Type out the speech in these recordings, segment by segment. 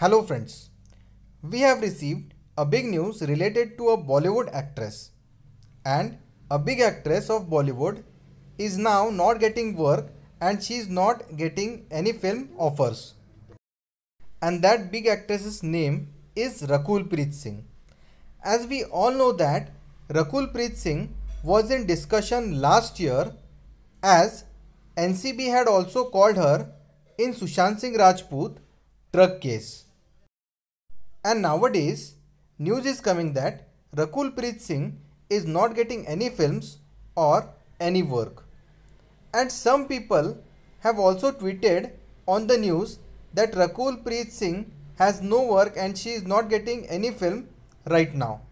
Hello friends, we have received a big news related to a Bollywood actress and a big actress of Bollywood is now not getting work and she is not getting any film offers. And that big actress's name is Rakul Preet Singh. As we all know that Rakul Preet Singh was in discussion last year as NCB had also called her in Sushant Singh Rajput truck case. And nowadays, news is coming that Rakul Preet Singh is not getting any films or any work. And some people have also tweeted on the news that Rakul Preet Singh has no work and she is not getting any film right now.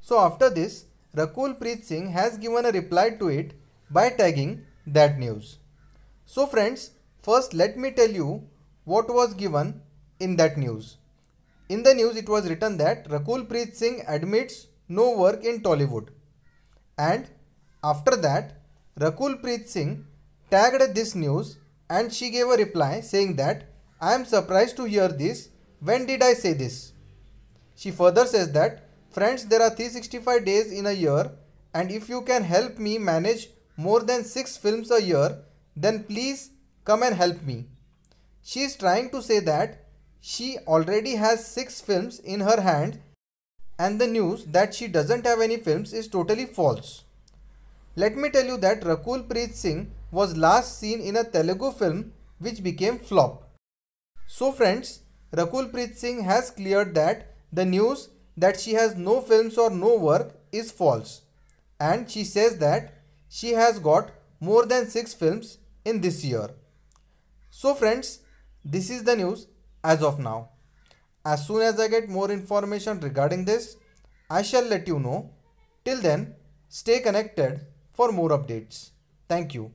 So after this, Rakul Preet Singh has given a reply to it by tagging that news. So friends, first let me tell you what was given in that news. In the news, it was written that Rakul Preet Singh admits no work in Tollywood. And after that, Rakul Preet Singh tagged this news and she gave a reply saying that I am surprised to hear this. When did I say this? She further says that friends, there are 365 days in a year, and if you can help me manage more than 6 films a year, then please come and help me. She is trying to say that she already has 6 films in her hand and the news that she doesn't have any films is totally false. Let me tell you that Rakul Preet Singh was last seen in a Telugu film which became flop. So friends, Rakul Preet Singh has cleared that the news that she has no films or no work is false and she says that she has got more than 6 films in this year. So friends, this is the news as of now. As soon as I get more information regarding this, I shall let you know. Till then, stay connected for more updates. Thank you.